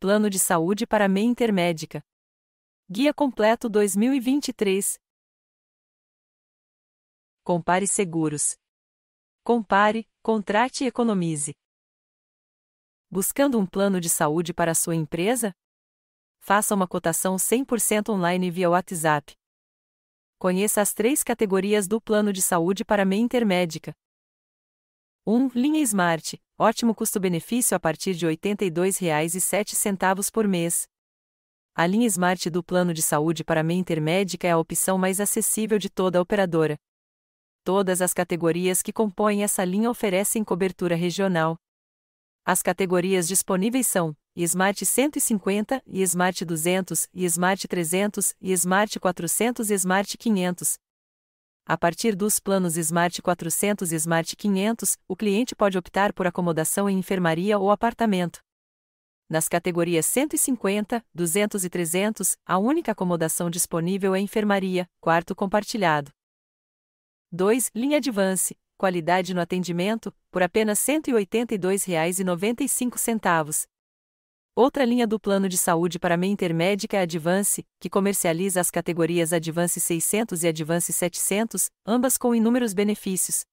Plano de Saúde para MEI Intermédica. Guia Completo 2023. Compare seguros. Compare, contrate e economize. Buscando um plano de saúde para sua empresa? Faça uma cotação 100% online via WhatsApp. Conheça as três categorias do plano de saúde para MEI Intermédica. 1. Linha Smart, ótimo custo-benefício a partir de R$ 82,07 por mês. A linha Smart do plano de saúde para meia intermédica é a opção mais acessível de toda a operadora. Todas as categorias que compõem essa linha oferecem cobertura regional. As categorias disponíveis são Smart 150, Smart 200, Smart 300, Smart 400 e Smart 500, a partir dos planos Smart 400 e Smart 500, o cliente pode optar por acomodação em enfermaria ou apartamento. Nas categorias 150, 200 e 300, a única acomodação disponível é enfermaria, quarto compartilhado. 2. Linha Advance, qualidade no atendimento, por apenas R$ 182,95. Outra linha do plano de saúde para Menter intermédica é a Advance, que comercializa as categorias Advance 600 e Advance 700, ambas com inúmeros benefícios.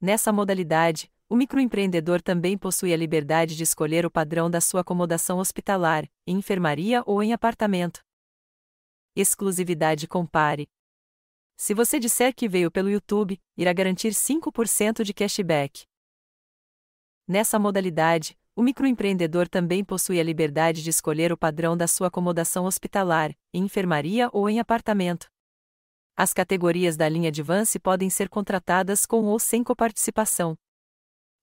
Nessa modalidade, o microempreendedor também possui a liberdade de escolher o padrão da sua acomodação hospitalar, em enfermaria ou em apartamento. Exclusividade Compare. Se você disser que veio pelo YouTube, irá garantir 5% de cashback. Nessa modalidade, o microempreendedor também possui a liberdade de escolher o padrão da sua acomodação hospitalar, em enfermaria ou em apartamento. As categorias da linha de Vance podem ser contratadas com ou sem coparticipação.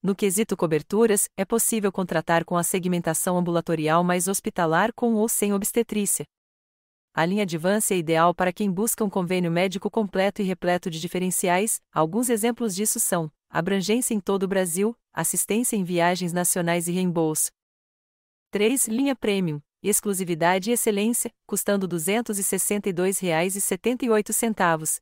No quesito coberturas, é possível contratar com a segmentação ambulatorial mais hospitalar com ou sem obstetrícia. A linha de Vance é ideal para quem busca um convênio médico completo e repleto de diferenciais, alguns exemplos disso são abrangência em todo o Brasil, assistência em viagens nacionais e reembolso. 3. Linha Premium, exclusividade e excelência, custando R$ 262,78.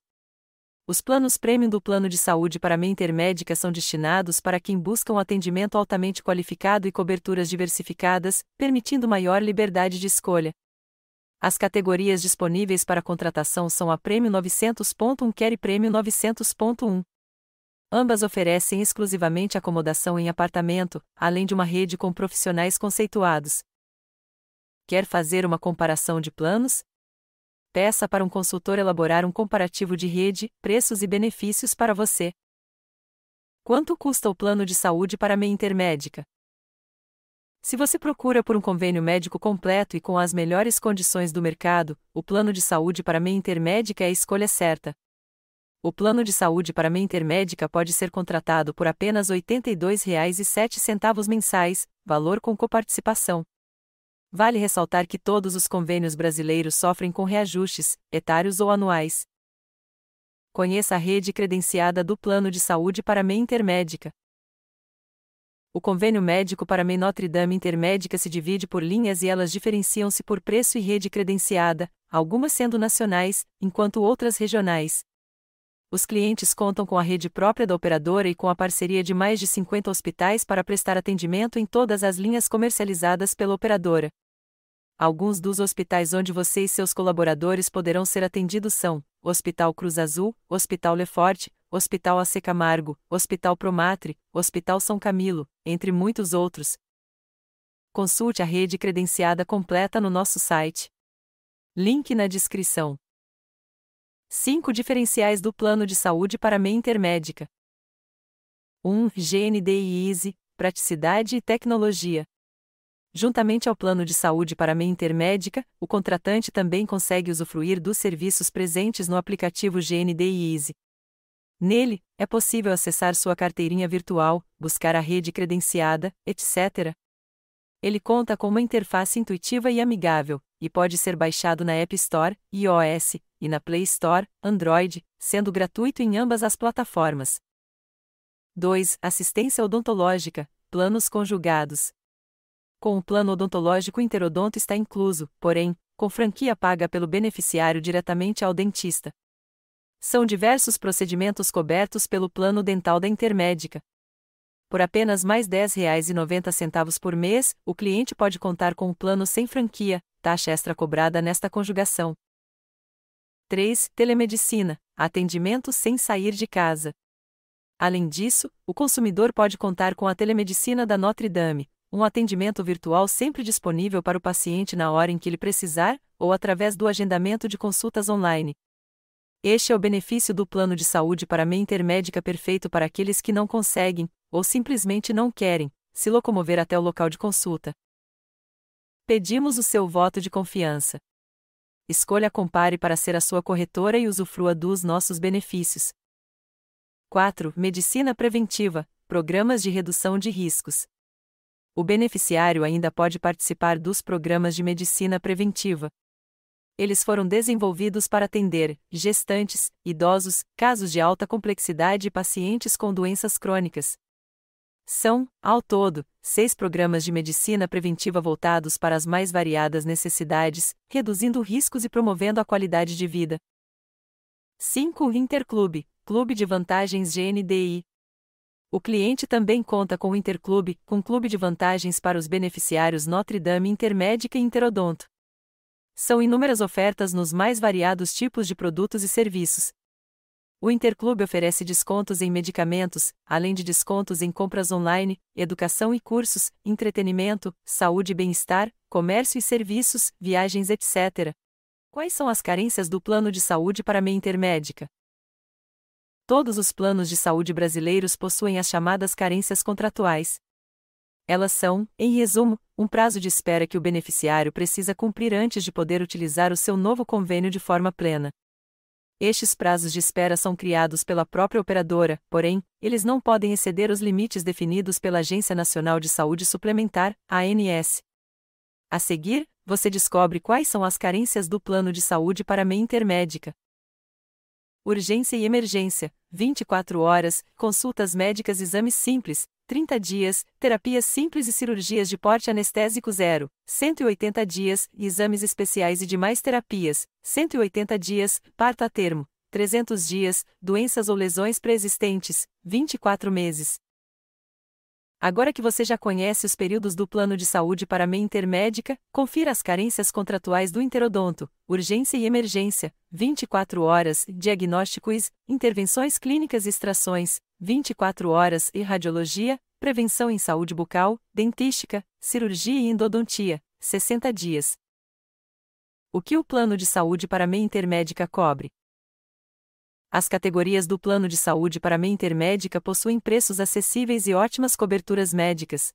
Os planos premium do plano de saúde para meia intermédica são destinados para quem busca um atendimento altamente qualificado e coberturas diversificadas, permitindo maior liberdade de escolha. As categorias disponíveis para contratação são a Prêmio 900.1 Care e Prêmio 900.1. Ambas oferecem exclusivamente acomodação em apartamento, além de uma rede com profissionais conceituados. Quer fazer uma comparação de planos? Peça para um consultor elaborar um comparativo de rede, preços e benefícios para você. Quanto custa o plano de saúde para meia intermédica? Se você procura por um convênio médico completo e com as melhores condições do mercado, o plano de saúde para meia intermédica é a escolha certa o plano de saúde para Mentor Médica pode ser contratado por apenas R$ 82,07 mensais, valor com coparticipação. Vale ressaltar que todos os convênios brasileiros sofrem com reajustes, etários ou anuais. Conheça a rede credenciada do Plano de Saúde para MEI Intermédica. O convênio médico para MEI Notre Dame Intermédica se divide por linhas e elas diferenciam-se por preço e rede credenciada, algumas sendo nacionais, enquanto outras regionais os clientes contam com a rede própria da operadora e com a parceria de mais de 50 hospitais para prestar atendimento em todas as linhas comercializadas pela operadora. Alguns dos hospitais onde você e seus colaboradores poderão ser atendidos são: Hospital Cruz Azul, Hospital Lefort, Hospital AC Camargo, Hospital Promatre, Hospital São Camilo, entre muitos outros. Consulte a rede credenciada completa no nosso site. Link na descrição. 5 diferenciais do plano de saúde para meia intermédica. 1. GND e Easy, praticidade e tecnologia. Juntamente ao plano de saúde para meia intermédica, o contratante também consegue usufruir dos serviços presentes no aplicativo GND e Easy. Nele, é possível acessar sua carteirinha virtual, buscar a rede credenciada, etc. Ele conta com uma interface intuitiva e amigável, e pode ser baixado na App Store, iOS, e na Play Store, Android, sendo gratuito em ambas as plataformas. 2. Assistência odontológica, planos conjugados. Com o plano odontológico interodonto está incluso, porém, com franquia paga pelo beneficiário diretamente ao dentista. São diversos procedimentos cobertos pelo plano dental da Intermédica. Por apenas mais R$ 10,90 por mês, o cliente pode contar com o um plano sem franquia, taxa extra cobrada nesta conjugação. 3. Telemedicina atendimento sem sair de casa. Além disso, o consumidor pode contar com a telemedicina da Notre Dame, um atendimento virtual sempre disponível para o paciente na hora em que ele precisar, ou através do agendamento de consultas online. Este é o benefício do plano de saúde para meia intermédica perfeito para aqueles que não conseguem, ou simplesmente não querem, se locomover até o local de consulta. Pedimos o seu voto de confiança. Escolha Compare para ser a sua corretora e usufrua dos nossos benefícios. 4. Medicina preventiva programas de redução de riscos. O beneficiário ainda pode participar dos programas de medicina preventiva. Eles foram desenvolvidos para atender gestantes, idosos, casos de alta complexidade e pacientes com doenças crônicas. São, ao todo, seis programas de medicina preventiva voltados para as mais variadas necessidades, reduzindo riscos e promovendo a qualidade de vida. 5. Interclube Clube de Vantagens GNDI. O cliente também conta com o Interclube, com clube de vantagens para os beneficiários Notre Dame Intermédica e Interodonto. São inúmeras ofertas nos mais variados tipos de produtos e serviços, o Interclube oferece descontos em medicamentos, além de descontos em compras online, educação e cursos, entretenimento, saúde e bem-estar, comércio e serviços, viagens, etc. Quais são as carências do plano de saúde para meia intermédica? Todos os planos de saúde brasileiros possuem as chamadas carências contratuais. Elas são, em resumo, um prazo de espera que o beneficiário precisa cumprir antes de poder utilizar o seu novo convênio de forma plena. Estes prazos de espera são criados pela própria operadora, porém, eles não podem exceder os limites definidos pela Agência Nacional de Saúde Suplementar, ANS. A seguir, você descobre quais são as carências do plano de saúde para meia intermédica. Urgência e emergência, 24 horas, consultas médicas, exames simples, 30 dias, terapias simples e cirurgias de porte anestésico zero, 180 dias, exames especiais e demais terapias, 180 dias, parto a termo, 300 dias, doenças ou lesões preexistentes, 24 meses, Agora que você já conhece os períodos do plano de saúde para meia intermédica, confira as carências contratuais do interodonto, urgência e emergência, 24 horas, diagnósticos, intervenções clínicas e extrações, 24 horas e radiologia, prevenção em saúde bucal, dentística, cirurgia e endodontia, 60 dias. O que o plano de saúde para meia intermédica cobre? As categorias do plano de saúde para meia intermédica possuem preços acessíveis e ótimas coberturas médicas.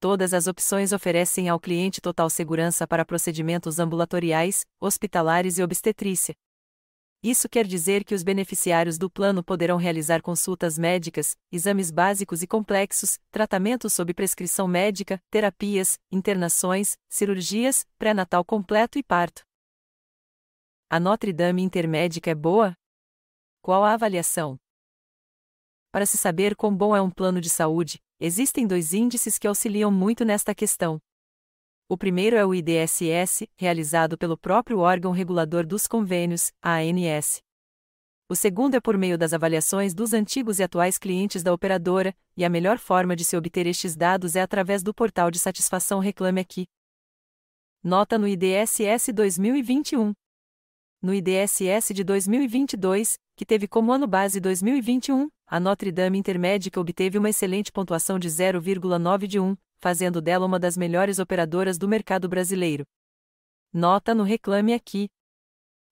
Todas as opções oferecem ao cliente total segurança para procedimentos ambulatoriais, hospitalares e obstetrícia. Isso quer dizer que os beneficiários do plano poderão realizar consultas médicas, exames básicos e complexos, tratamentos sob prescrição médica, terapias, internações, cirurgias, pré-natal completo e parto. A Notre Dame Intermédica é boa? Qual a avaliação? Para se saber quão bom é um plano de saúde, existem dois índices que auxiliam muito nesta questão. O primeiro é o IDSS, realizado pelo próprio órgão regulador dos convênios, a ANS. O segundo é por meio das avaliações dos antigos e atuais clientes da operadora, e a melhor forma de se obter estes dados é através do portal de satisfação Reclame Aqui. Nota no IDSS 2021 no IDSS de 2022, que teve como ano base 2021, a Notre Dame Intermédica obteve uma excelente pontuação de 0,9 de 1, fazendo dela uma das melhores operadoras do mercado brasileiro. Nota no Reclame Aqui.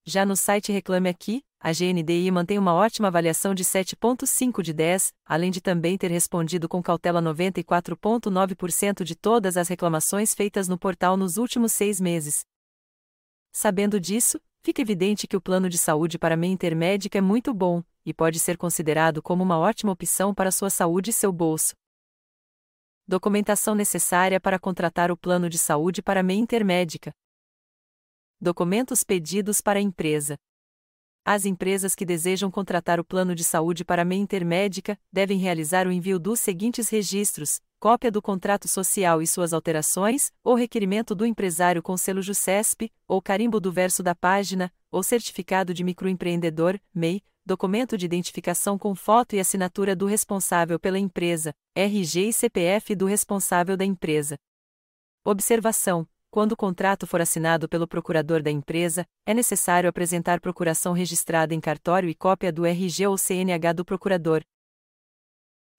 Já no site Reclame Aqui, a GNDI mantém uma ótima avaliação de 7,5 de 10, além de também ter respondido com cautela 94,9% de todas as reclamações feitas no portal nos últimos seis meses. Sabendo disso, Fica evidente que o plano de saúde para meia intermédica é muito bom e pode ser considerado como uma ótima opção para sua saúde e seu bolso. Documentação necessária para contratar o plano de saúde para meia intermédica. Documentos pedidos para a empresa. As empresas que desejam contratar o plano de saúde para meia intermédica devem realizar o envio dos seguintes registros: cópia do contrato social e suas alterações, ou requerimento do empresário com selo JUSESP, ou carimbo do verso da página, ou certificado de microempreendedor, MEI, documento de identificação com foto e assinatura do responsável pela empresa, RG e CPF do responsável da empresa. Observação: quando o contrato for assinado pelo procurador da empresa, é necessário apresentar procuração registrada em cartório e cópia do RG ou CNH do procurador,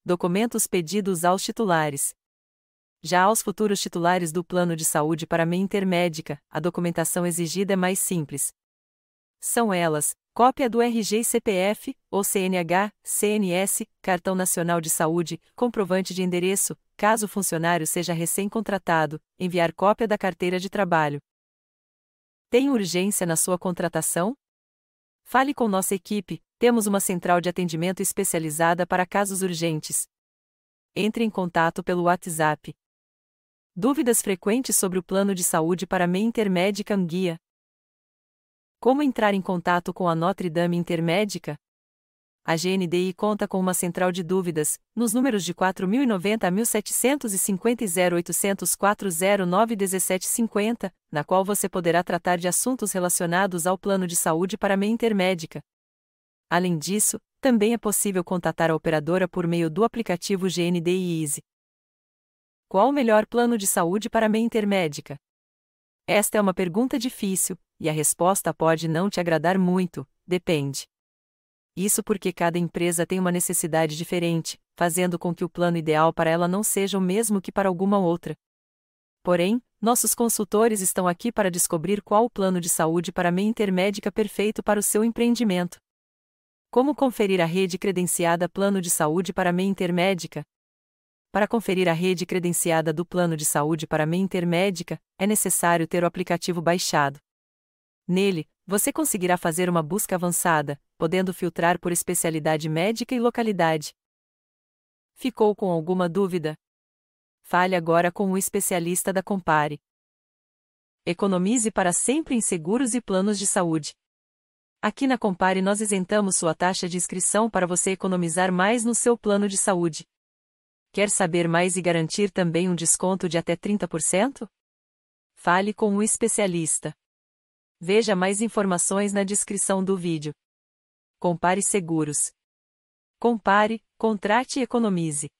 documentos pedidos aos titulares. Já aos futuros titulares do plano de saúde para meia intermédica, a documentação exigida é mais simples. São elas: cópia do RG e CPF, ou CNH, CNS, Cartão Nacional de Saúde, comprovante de endereço, caso o funcionário seja recém-contratado, enviar cópia da carteira de trabalho. Tem urgência na sua contratação? Fale com nossa equipe, temos uma central de atendimento especializada para casos urgentes. Entre em contato pelo WhatsApp. Dúvidas frequentes sobre o plano de saúde para MEI Intermédica Anguia. Como entrar em contato com a Notre Dame Intermédica? A GNDI conta com uma central de dúvidas, nos números de 4090 a 1750 e 0800409 1750, na qual você poderá tratar de assuntos relacionados ao plano de saúde para meia intermédica. Além disso, também é possível contatar a operadora por meio do aplicativo GNDI Easy. Qual o melhor plano de saúde para meia intermédica? Esta é uma pergunta difícil, e a resposta pode não te agradar muito, depende. Isso porque cada empresa tem uma necessidade diferente, fazendo com que o plano ideal para ela não seja o mesmo que para alguma outra. Porém, nossos consultores estão aqui para descobrir qual o plano de saúde para meia intermédica perfeito para o seu empreendimento. Como conferir a rede credenciada Plano de Saúde para meia intermédica? Para conferir a rede credenciada do Plano de Saúde para meia intermédica, é necessário ter o aplicativo baixado. Nele, você conseguirá fazer uma busca avançada, podendo filtrar por especialidade médica e localidade. Ficou com alguma dúvida? Fale agora com o um especialista da Compare. Economize para sempre em seguros e planos de saúde. Aqui na Compare nós isentamos sua taxa de inscrição para você economizar mais no seu plano de saúde. Quer saber mais e garantir também um desconto de até 30%? Fale com um especialista. Veja mais informações na descrição do vídeo. Compare seguros. Compare, contrate e economize.